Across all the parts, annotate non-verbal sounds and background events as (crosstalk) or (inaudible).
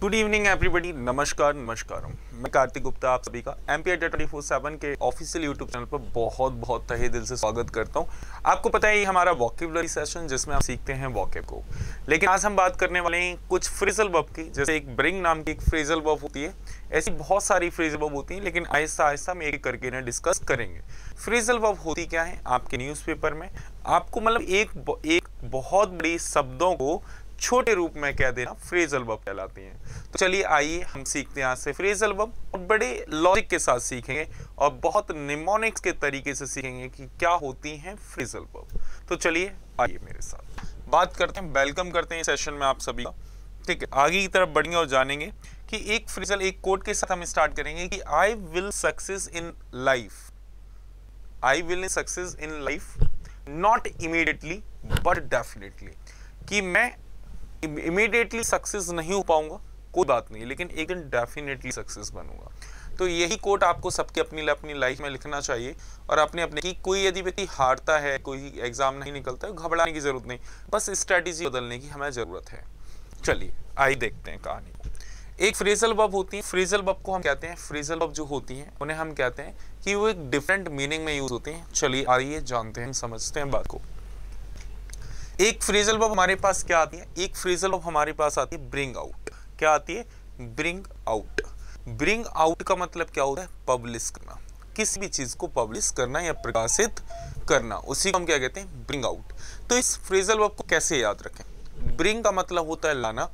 good evening everybody नमस्कार नमस्कार मैं कार्तिक गुप्ता आप सभी का M P twenty four seven के ऑफिशियल यूट्यूब चैनल पर बहुत बहुत तहे दिल से स्वागत करता हूँ आपको पता है ये हमारा वॉकेबलरी सेशन जिसमें आप सीखते हैं वॉकेब को लेकिन आज हम बात करने वाले हैं कुछ फ्रिजल बब की जैसे एक ब्रिंग नाम की एक फ्रेजल बब होती है ऐसी बहुत सारी फ्रेजल बब होती हैं लेकिन आहिस्ता आहिस्ता हम एक करके इन्हें डिस्कस करेंगे फ्रिजल बब होती क्या है आपके न्यूज़पेपर में आपको मतलब एक एक बहुत बड़ी शब्दों को छोटे रूप में कह देना फ्रेजल वर्ब कहलाती हैं तो चलिए आइए हम सीखते हैं आज से फ्रेजल वर्ब और बड़े लॉजिक के साथ सीखेंगे और बहुत निमोनिक्स के तरीके से सीखेंगे कि क्या होती हैं फ्रेजल वर्ब तो चलिए आइए मेरे साथ बात करते हैं वेलकम करते हैं सेशन में आप सभी का ठीक है आगे की तरफ बढ़ेंगे और जानेंगे कि एक फ्रेजल एक कोट के साथ हम स्टार्ट करेंगे कि I will success in life I will success in life not immediately but definitely कि मैं इमीडिएटली सक्सेस नहीं हो पाऊंगा कोई बात नहीं लेकिन एक दिन डेफिनेटली सक्सेस बनूंगा तो यही कोट आपको सबके अपनी अपनी लाइफ में लिखना चाहिए और अपने अपने की कोई यदि व्यक्ति हारता है कोई एग्जाम नहीं निकलता है घबराने की जरूरत नहीं बस स्ट्रैटेजी बदलने की हमें ज़रूरत है चलिए आई देखते हैं कहानी एक फ्रीजल बब होती है फ्रीजल बब को हम कहते हैं फ्रीजल बब जो होती हैं उन्हें हम कहते हैं कि वो एक डिफरेंट मीनिंग में यूज होती हैं चलिए आइए जानते हैं समझते हैं बात को एक फ्रेजल बब हमारे पास क्या आती है एक फ्रेजल बब हमारे पास आती है ब्रिंग आउट क्या आती है ब्रिंग आउट ब्रिंग आउट का मतलब क्या होता है पब्लिश करना किसी भी चीज़ को पब्लिश करना या प्रकाशित करना उसी को हम क्या कहते हैं ब्रिंग आउट तो इस फ्रीजल बब को कैसे याद रखें ब्रिंग का मतलब होता है लाना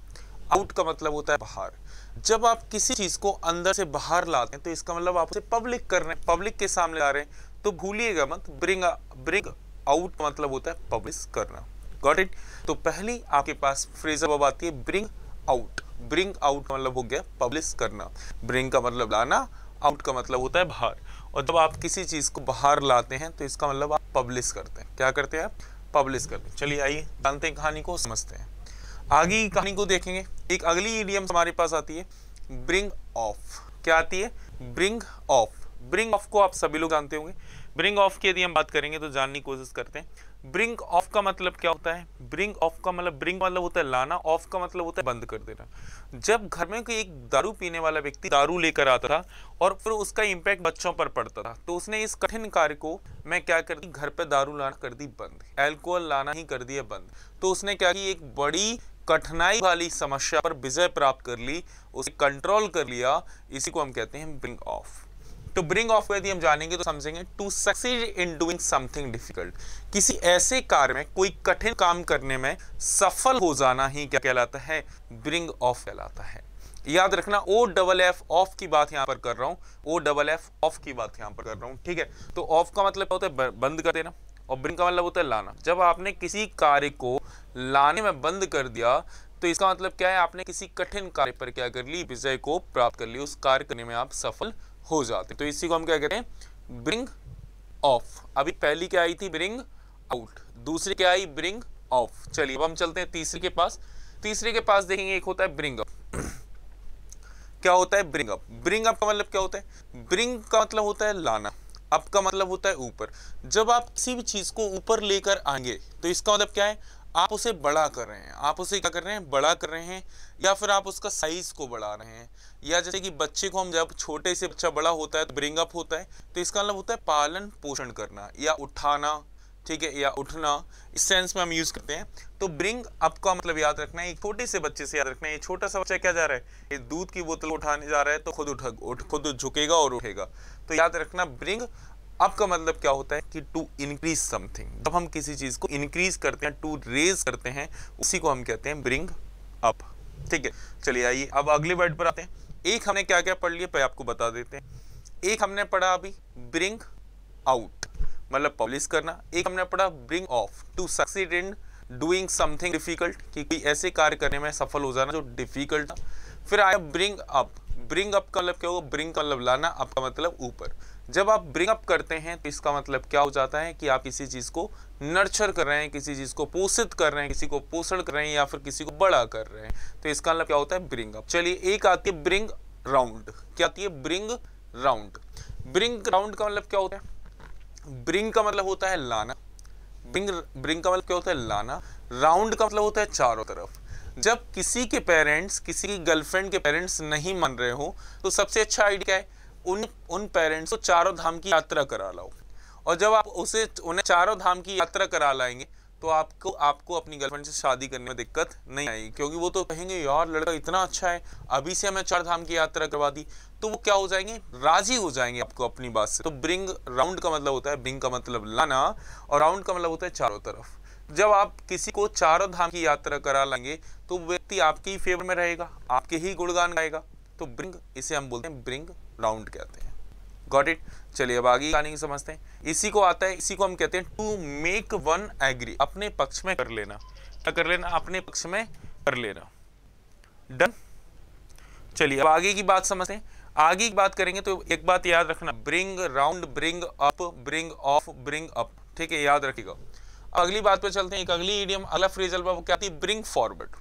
आउट का मतलब होता है बाहर जब आप किसी चीज़ को अंदर से बाहर लाते हैं तो इसका मतलब आप उसे पब्लिक कर रहे हैं पब्लिक के सामने ला रहे हैं तो भूलिएगा मत ब्रिंग ब्रिंग आउट मतलब होता है पब्लिश करना गॉट इट तो पहली आपके पास फ्रेज अब आती है ब्रिंग आउट ब्रिंग आउट का मतलब हो गया पब्लिश करना ब्रिंग का मतलब लाना आउट का मतलब होता है बाहर और जब आप किसी चीज़ को बाहर लाते हैं तो इसका मतलब आप पब्लिश करते हैं क्या करते हैं आप पब्लिश करते हैं चलिए आइए जानते हैं कहानी को समझते हैं आगे कहानी को देखेंगे एक अगली ईडियम हमारे पास आती है ब्रिंग ऑफ क्या आती है ब्रिंग ऑफ ब्रिंग ऑफ को आप सभी लोग जानते होंगे ब्रिंग ऑफ की यदि हम बात करेंगे तो जानने की कोशिश करते हैं ब्रिंग ऑफ का मतलब क्या होता है ब्रिंग ऑफ का मतलब ब्रिंग मतलब होता है लाना ऑफ का मतलब होता है बंद कर देना जब घर में कोई एक दारू पीने वाला व्यक्ति दारू लेकर आता था और फिर उसका इम्पैक्ट बच्चों पर पड़ता था तो उसने इस कठिन कार्य को मैं क्या कर दी घर पर दारू लाना कर दी बंद एल्कोहल लाना ही कर दिया बंद तो उसने क्या की एक बड़ी कठिनाई वाली समस्या पर विजय प्राप्त कर ली उसे कंट्रोल कर लिया इसी को हम कहते हैं bring off to bring off यदि हम जानेंगे तो समझेंगे to succeed in doing something difficult किसी ऐसे कार्य में कोई कठिन काम करने में सफल हो जाना ही क्या कहलाता है ब्रिंग ऑफ कहलाता है याद रखना ओ डबल एफ ऑफ की बात यहां पर कर रहा हूं ओ डबल एफ ऑफ की बात यहां पर कर रहा हूं ठीक है तो ऑफ का मतलब होता है बंद कर देना और ब्रिंग का मतलब होता है लाना जब आपने किसी कार्य को लाने में बंद कर दिया तो इसका मतलब क्या है आपने किसी कठिन कार्य पर क्या कर ली विजय को प्राप्त कर ली उस कार्य करने में आप सफल हो जाते तो इसी को हम क्या कहते हैं ब्रिंग ऑफ अभी पहली क्या आई थी ब्रिंग आउट दूसरी क्या आई ब्रिंग ऑफ चलिए अब हम चलते हैं तीसरे के पास तीसरे के पास देखेंगे एक होता है ब्रिंग अप (clears throat) क्या होता है ब्रिंग अप ब्रिंग अप का मतलब क्या होता है ब्रिंग का मतलब होता है लाना अप का मतलब होता है ऊपर जब आप किसी भी चीज़ को ऊपर लेकर आएंगे तो इसका मतलब क्या है आप उसे बड़ा कर रहे हैं आप उसे क्या कर रहे हैं बड़ा कर रहे हैं या फिर आप उसका साइज़ को बढ़ा रहे हैं या जैसे कि बच्चे को हम जब छोटे से बच्चा बड़ा होता है तो ब्रिंग अप होता है तो इसका मतलब होता है पालन पोषण करना या उठाना ठीक है या उठना इस सेंस में हम यूज़ करते हैं तो ब्रिंग अप का मतलब याद रखना है छोटे से बच्चे से याद रखना है ये छोटा सा बच्चा क्या जा रहा है ये दूध की बोतल उठाने जा रहा है तो खुद उठ खुद झुकेगा और उठेगा तो याद रखना ब्रिंग अब का मतलब क्या होता है कि टू इंक्रीज समथिंग जब हम किसी चीज को इंक्रीज करते हैं टू रेज करते हैं उसी को हम कहते हैं ब्रिंग अप ठीक है चलिए आइए अब अगले वर्ड पर आते हैं एक हमने क्या क्या पढ़ लिया पहले आपको बता देते हैं एक हमने पढ़ा अभी ब्रिंग आउट मतलब पब्लिश करना एक हमने पढ़ा bring off to succeed in doing something difficult कि कोई ऐसे कार्य करने में सफल हो जाना जो डिफिकल्ट फिर आया ब्रिंग अप ब्रिंग अप का मतलब क्या होगा ब्रिंग का मतलब लाना आपका मतलब ऊपर जब आप ब्रिंगअप करते हैं तो इसका मतलब क्या हो जाता है कि आप किसी चीज़ को नर्चर कर रहे हैं किसी चीज़ को पोषित कर रहे हैं किसी को पोषण कर रहे हैं या फिर किसी को बड़ा कर रहे हैं तो इसका मतलब क्या होता है ब्रिंगअप चलिए एक आती है ब्रिंग राउंड क्या आती है ब्रिंग राउंड ब्रिंग राउंड का मतलब क्या होता है ब्रिंग का मतलब होता है लाना ब्रिंग ब्रिंग का मतलब क्या होता है लाना राउंड का मतलब होता है चारों तरफ जब किसी के पेरेंट्स किसी की गर्लफ्रेंड के पेरेंट्स नहीं मान रहे हो तो सबसे अच्छा आइडिया है उन उन पेरेंट्स को चारों धाम की यात्रा करा लाओ और जब आप उसे उन्हें चारों धाम की यात्रा करा लाएंगे तो आपको आपको अपनी गर्लफ्रेंड से शादी करने में दिक्कत नहीं आएगी क्योंकि वो तो कहेंगे यार लड़का इतना अच्छा है अभी से हमें चार धाम की यात्रा करवा दी तो वो क्या हो जाएंगे राजी हो जाएंगे आपको अपनी बात से तो ब्रिंग राउंड का मतलब होता है ब्रिंग का मतलब लाना और राउंड का मतलब होता है चारों तरफ जब आप किसी को चारों धाम की यात्रा करा लेंगे तो व्यक्ति आपके ही फेवर में रहेगा आपके ही गुणगान गाएगा तो ब्रिंग इसे हम बोलते हैं ब्रिंग राउंड कहते हैं गॉट इट चलिए अब आगे कहानी समझते हैं इसी को आता है इसी को हम कहते हैं टू मेक वन एग्री अपने पक्ष में कर लेना क्या कर लेना अपने पक्ष में कर लेना डन चलिए अब आगे की बात समझते हैं आगे की बात करेंगे तो एक बात याद रखना bring round bring up bring off bring up ठीक है याद रखिएगा अगली बात पे चलते हैं एक अगली ईडियम अगला फ्रेजल वो क्या थी ब्रिंग फॉरवर्ड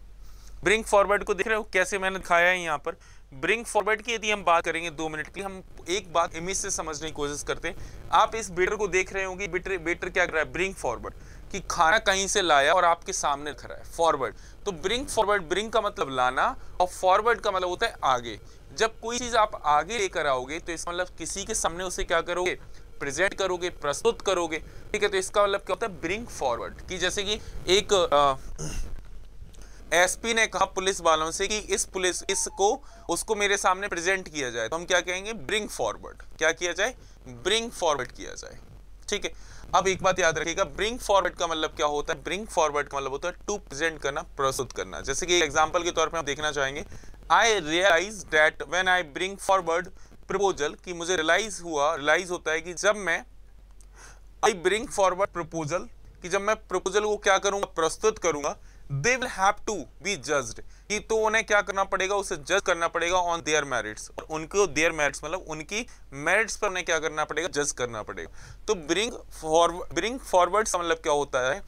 ब्रिंग फॉरवर्ड को देख रहे हो कैसे मैंने दिखाया है यहाँ पर ब्रिंग फॉरवर्ड की यदि हम बात करेंगे दो मिनट की हम एक बात इमेज से समझने की कोशिश करते हैं आप इस बेटर को देख रहे होंगे बेटर बेटर क्या कर रहा है ब्रिंग फॉरवर्ड कि खाना कहीं से लाया और आपके सामने रख रहा है फॉरवर्ड तो ब्रिंग फॉरवर्ड ब्रिंग का मतलब लाना और फॉरवर्ड का मतलब होता है आगे जब कोई चीज़ आप आगे लेकर आओगे तो इसका मतलब किसी के सामने उसे क्या करोगे प्रेजेंट करोगे प्रस्तुत करोगे ठीक है तो इसका मतलब क्या होता है ब्रिंग फॉरवर्ड कि जैसे कि एक आ, एसपी ने कहा पुलिस वालों से कि इस पुलिस इसको उसको मेरे सामने प्रेजेंट किया जाए तो हम क्या कहेंगे ब्रिंग फॉरवर्ड क्या किया जाए ब्रिंग फॉरवर्ड किया जाए ठीक है अब एक बात याद रखिएगा ब्रिंग फॉरवर्ड का मतलब क्या होता है ब्रिंग फॉरवर्ड का मतलब होता है टू प्रेजेंट करना प्रस्तुत करना जैसे कि एग्जाम्पल के तौर पर हम देखना चाहेंगे I realise that when I bring forward proposal कि मुझे रियलाइज हुआ रियलाइज होता है कि जब मैं आई ब्रिंग फॉरवर्ड प्रपोजल कि जब मैं प्रपोजल को क्या करूंगा प्रस्तुत करूंगा they will have to be judged कि तो उन्हें क्या करना पड़ेगा उसे जज करना पड़ेगा ऑन देयर मेरिट्स और उनको देयर मेरिट्स मतलब उनकी मेरिट्स पर उन्हें क्या करना पड़ेगा जज करना पड़ेगा तो ब्रिंग फॉरवर्ड ब्रिंग फॉरवर्ड का मतलब क्या होता है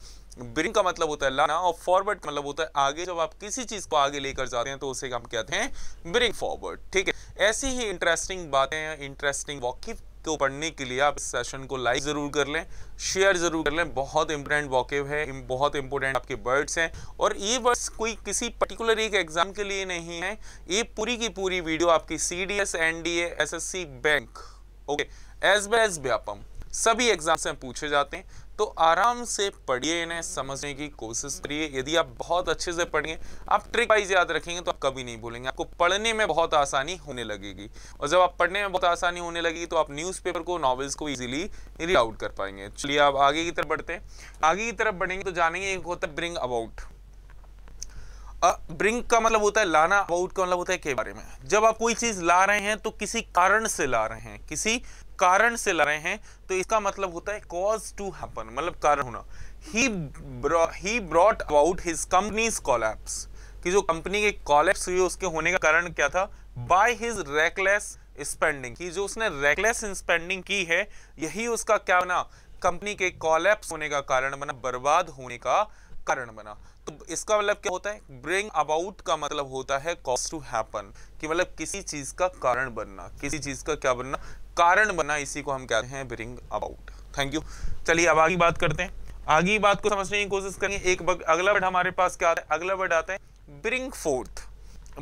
ब्रिंग का मतलब होता है लाना और फॉरवर्ड मतलब होता है आगे जब आप किसी चीज को आगे लेकर जाते हैं तो उसे हम कहते हैं ब्रिंग फॉरवर्ड ठीक है ऐसी ही इंटरेस्टिंग बातें इंटरेस्टिंग वॉकिफ को पढ़ने के लिए आप इस सेशन को लाइक ज़रूर कर लें शेयर ज़रूर कर लें बहुत इंपॉर्टेंट वॉकेव है बहुत इंपॉर्टेंट आपके वर्ड्स हैं और ये वर्ड्स कोई किसी पर्टिकुलर एक एग्ज़ाम के लिए नहीं है ये पूरी की पूरी वीडियो आपकी C D S N D S S C bank okay S B S Vyapam सभी एग्जाम्स में पूछे जाते हैं तो आराम से पढ़िए इन्हें समझने की कोशिश करिए यदि आप बहुत अच्छे से पढ़िए आप ट्रिक वाइज याद रखेंगे तो आप कभी नहीं भूलेंगे आपको पढ़ने में बहुत आसानी होने लगेगी और जब आप पढ़ने में बहुत आसानी होने लगेगी तो आप न्यूज़पेपर को नॉवेल्स को इजीली रीड आउट कर पाएंगे चलिए आप आगे की तरफ बढ़ते हैं आगे की तरफ बढ़ेंगे तो जानेंगे एक होता है ब्रिंग अबाउट ब्रिंग का मतलब होता है लाना अबाउट का मतलब होता है के बारे में जब आप कोई चीज़ ला रहे हैं तो किसी कारण से ला रहे हैं किसी कारण से लड़ हैं तो इसका मतलब होता है कॉज टू हैपन मतलब कारण होना ही ही brought about his company's collapse कि जो कंपनी के कॉलेप्स हुए उसके होने का कारण क्या था बाय हिज रेकलेस स्पेंडिंग कि जो उसने रेकलेस स्पेंडिंग की है यही उसका क्या बना कंपनी के कॉलेप्स होने का कारण बना बर्बाद होने का कारण बना तो इसका मतलब क्या होता है ब्रिंग अबाउट का मतलब होता है कॉज टू हैपन कि मतलब किसी चीज का कारण बनना किसी चीज का क्या बनना कारण बनना इसी को हम कहते हैं ब्रिंग अबाउट थैंक यू चलिए अब आगे बात करते हैं आगे बात को समझने की कोशिश करेंगे एक बग, अगला वर्ड हमारे पास क्या आता है अगला वर्ड आता है ब्रिंग फोर्थ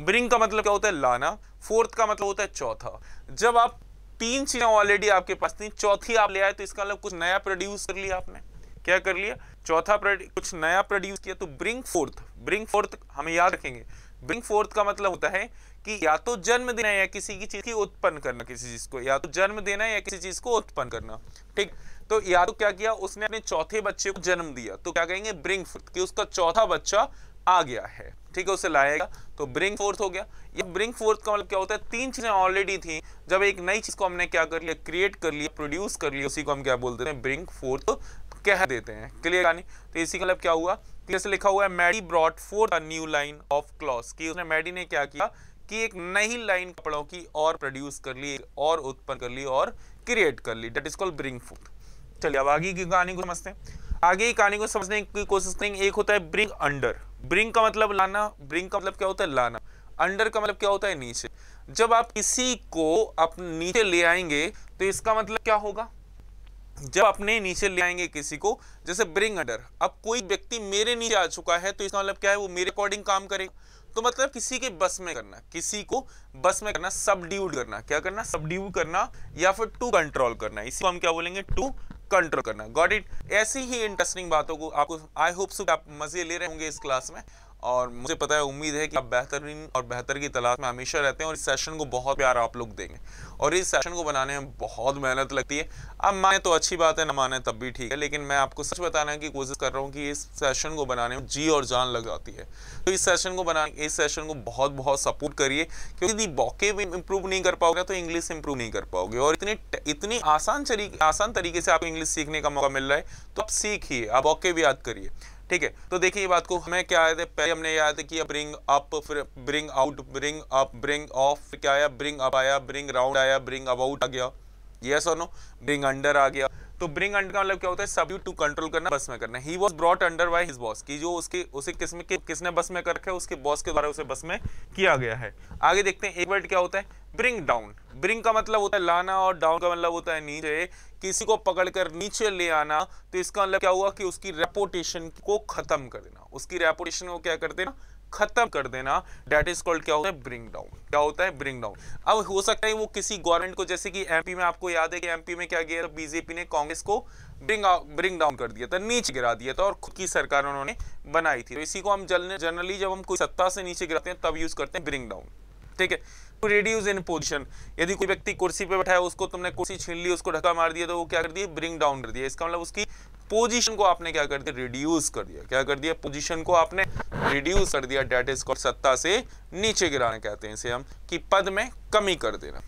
ब्रिंग का मतलब क्या होता है लाना फोर्थ का मतलब होता है चौथा जब आप तीन चीजें ऑलरेडी आपके पास थी चौथी आप ले आए तो इसका मतलब कुछ नया प्रोड्यूस कर लिया आपने क्या कर लिया चौथा कुछ नया प्रोड्यूस किया तो ब्रिंग फोर्थ ब्रिंग फोर्थ हमें याद रखेंगे ब्रिंग फोर्थ का मतलब होता है कि या तो जन्म देना या किसी की चीज की उत्पन्न करना किसी चीज को या तो जन्म देना या किसी चीज को उत्पन्न करना ठीक तो या तो क्या किया उसने अपने चौथे बच्चे को जन्म दिया तो क्या कहेंगे ब्रिंग फोर्थ कि उसका चौथा बच्चा आ गया है ठीक है उसे लाएगा तो ब्रिंग फोर्थ हो गया ये ब्रिंग फोर्थ का मतलब क्या होता है तीन चीजें ऑलरेडी थी जब एक नई चीज को हमने क्या कर लिया क्रिएट कर लिया प्रोड्यूस कर लिया उसी को हम क्या बोलते हैं ब्रिंग फोर्थ कह देते हैं क्लियर यानी तो इसी मतलब क्या हुआ क्लियर लिखा हुआ है Maddie brought forth a new line of cloth की उसने मैडी ने क्या किया कि एक नई लाइन कपड़ों की और प्रोड्यूस कर ली और उत्पन्न कर ली और क्रिएट कर ली that is called bring food चलिए अब आगे की कहानी को समझते हैं आगे की कहानी को समझने की कोशिश करेंगे एक होता है ब्रिंग अंडर ब्रिंग का मतलब लाना ब्रिंग का मतलब क्या होता है लाना अंडर का मतलब क्या होता है नीचे जब आप किसी को अपने नीचे ले आएंगे तो इसका मतलब क्या होगा जब अपने नीचे ले आएंगे किसी को जैसे ब्रिंग अंडर अब कोई व्यक्ति मेरे नीचे आ चुका है तो इसका मतलब क्या है वो मेरे अकॉर्डिंग काम करेगा तो मतलब किसी के बस में करना किसी को बस में करना सबड्यूड करना क्या करना सबड्यू करना या फिर टू कंट्रोल करना इसी को हम क्या बोलेंगे टू कंट्रोल करना गॉट इट ऐसी ही इंटरेस्टिंग बातों को आपको आई होप सो आप मजे ले रहे होंगे इस क्लास में और मुझे पता है उम्मीद है कि आप बेहतरीन और बेहतर की तलाश में हमेशा रहते हैं और इस सेशन को बहुत प्यार आप लोग देंगे और इस सेशन को बनाने में बहुत मेहनत लगती है अब माने तो अच्छी बात है ना माने तब भी ठीक है लेकिन मैं आपको सच बताने की कोशिश कर रहा हूँ कि इस सेशन को बनाने में जी और जान लग जाती है तो इस सेशन को बनाने इस सेशन को बहुत बहुत सपोर्ट करिए क्योंकि यदि बॉके में इम्प्रूव नहीं कर पाओगे तो इंग्लिश इम्प्रूव नहीं कर पाओगे और इतनी इतनी आसान आसान तरीके से आपको इंग्लिश सीखने का मौका मिल रहा है तो आप सीखिए आप बॉके भी याद करिए ठीक है तो देखिए ये बात को हमें क्या आया था पहले हमने याद किया ब्रिंग अप फिर bring out bring up bring off क्या आया ब्रिंग अप आया ब्रिंग राउंड आया ब्रिंग अबाउट आ गया यस और नो ब्रिंग अंडर आ गया तो ब्रिंग अंडर का मतलब क्या होता है सब यू टू कंट्रोल करना बस में करना ही was brought under by his boss की जो उसके उसे किस किसने बस में कर रखा है उसके बॉस के द्वारा उसे बस में किया गया है आगे देखते हैं एक वर्ड क्या होता है ब्रिंग डाउन ब्रिंग का मतलब होता है लाना और डाउन का मतलब होता है नीचे किसी को पकड़कर नीचे ले आना तो इसका मतलब क्या हुआ कि उसकी रेपोटेशन को खत्म कर देना उसकी रेपोटेशन को क्या कर देना खत्म कर देना डेट इज कॉल्ड क्या होता है ब्रिंग डाउन क्या होता है ब्रिंग डाउन अब हो सकता है वो किसी गवर्नमेंट को जैसे कि एमपी में आपको याद है कि एमपी में क्या किया बीजेपी ने कांग्रेस को ब्रिंग ब्रिंग डाउन कर दिया था नीचे गिरा दिया था और खुद की सरकार उन्होंने बनाई थी तो इसी को हम जनरली जब हम कोई सत्ता से नीचे गिराते हैं तब यूज करते हैं ब्रिंग डाउन ठीक है रिड्यूज इन पोजिशन यदि कोई व्यक्ति कुर्सी पर बैठा है उसको तुमने कुर्सी छीन ली उसको ढका मार दिया तो वो क्या कर दिया ब्रिंग डाउन कर दिया इसका मतलब उसकी पोजीशन को आपने क्या कर दिया रिड्यूस कर दिया क्या कर दिया पोजीशन को आपने रिड्यूस कर दिया डेट इज कॉल सत्ता से नीचे गिराना कहते हैं इसे हम कि पद में कमी कर देना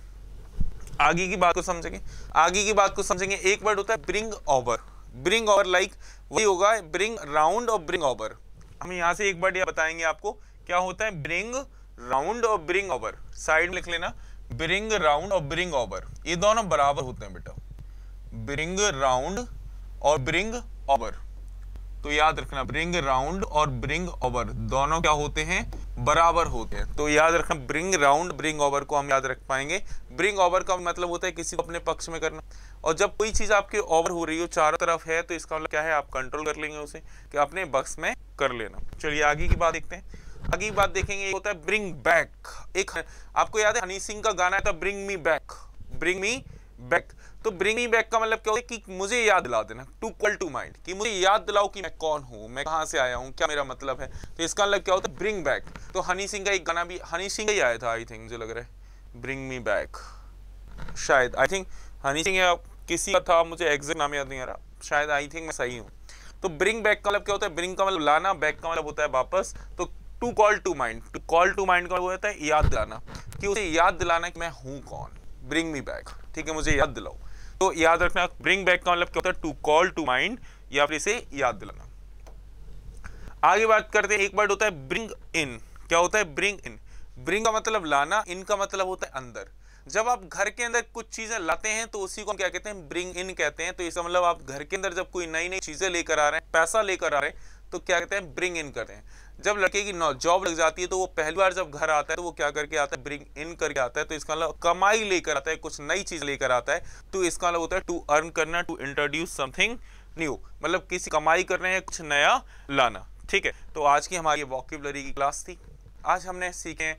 आगे की बात को समझेंगे आगे की बात को समझेंगे एक वर्ड होता है bring over bring over like वही होगा ब्रिंग राउंड और ब्रिंग ओवर हम यहां से एक वर्ड यह बताएंगे आपको क्या होता है ब्रिंग राउंड और ब्रिंग ओवर साइड लिख लेना ब्रिंग राउंड और ब्रिंग ओवर ये दोनों बराबर होते हैं बेटा ब्रिंग राउंड और ब्रिंग ओवर तो याद रखना ब्रिंग राउंड और ब्रिंग ओवर दोनों क्या होते हैं बराबर होते हैं तो याद रखना ब्रिंग राउंड ब्रिंग ओवर को हम याद रख पाएंगे ब्रिंग ओवर का मतलब होता है किसी को अपने पक्ष में करना और जब कोई चीज़ आपके ओवर हो रही हो चारों तरफ है तो इसका मतलब क्या है आप कंट्रोल कर लेंगे उसे कि अपने पक्ष में कर लेना चलिए आगे की बात देखते हैं अगली बात देखेंगे होता है ब्रिंग बैक एक आपको याद है हनी सिंह का गाना था bring me back bring me back तो ब्रिंग मी बैक का मतलब क्या होता है कि मुझे याद दिला देना टू कॉल टू माइंड कि मुझे याद दिलाओ कि मैं कौन हूँ मैं कहाँ से आया हूँ क्या मेरा मतलब है तो इसका मतलब क्या होता है ब्रिंग बैक तो हनी सिंह का एक गाना भी हनी सिंह ही आया था आई थिंक मुझे लग रहा है ब्रिंग मी बैक शायद आई थिंक हनी सिंह या किसी का था मुझे एग्जैक्ट नाम याद नहीं आ रहा शायद आई थिंक मैं सही हूँ तो ब्रिंग बैक का मतलब क्या होता है ब्रिंग का मतलब लाना बैक का मतलब होता है वापस तो to call to mind to call to mind का वो होता है याद दिलाना कि उसे याद दिलाना कि मैं हूँ कौन ब्रिंग मी बैक ठीक है मुझे याद दिलाओ तो याद रखना ब्रिंग बैक का मतलब क्या होता है टू कॉल टू माइंड या फिर इसे याद दिलाना आगे बात करते हैं एक वर्ड होता है ब्रिंग इन क्या होता है ब्रिंग इन ब्रिंग का मतलब लाना इन का मतलब होता है अंदर जब आप घर के अंदर कुछ चीज़ें लाते हैं तो उसी को हम क्या कहते हैं ब्रिंग इन कहते हैं तो इसका मतलब आप घर के अंदर जब कोई नई नई चीज़ें लेकर आ रहे हैं पैसा लेकर आ रहे हैं तो क्या कहते हैं ब्रिंग इन करते हैं जब लड़के की जॉब लग जाती है तो वो पहली बार जब घर आता है तो वो क्या करके आता है ब्रिंग इन करके आता है तो इसका मतलब कमाई लेकर आता है कुछ नई चीज लेकर आता है तो इसका मतलब होता है टू अर्न करना टू इंट्रोड्यूस समथिंग न्यू मतलब किसी कमाई कर रहे हैं कुछ नया लाना ठीक है तो आज की हमारी वॉक्यूबलरी की क्लास थी आज हमने सीखे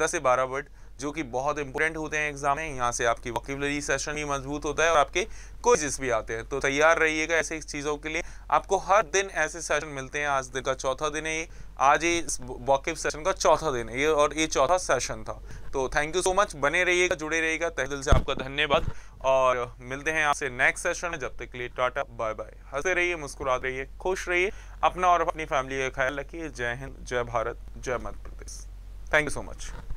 दस से बारह वर्ड जो कि बहुत इंपॉर्टेंट होते हैं एग्जाम में यहाँ से आपकी वकीबलरी सेशन भी मजबूत होता है और आपके क्विजेस भी आते हैं तो तैयार रहिएगा ऐसे चीज़ों के लिए आपको हर दिन ऐसे सेशन मिलते हैं आज दिन का चौथा दिन है ये आज ये वॉकिब सेशन का चौथा दिन है ये और ये चौथा सेशन था तो थैंक यू सो मच बने रहिएगा जुड़े रहिएगा तह दिल से आपका धन्यवाद और मिलते हैं आपसे नेक्स्ट सेशन में जब तक के लिए टाटा बाय बाय हंसते रहिए मुस्कुराते रहिए खुश रहिए अपना और अपनी फैमिली का ख्याल रखिए जय हिंद जय भारत जय Madhya Pradesh thank you so much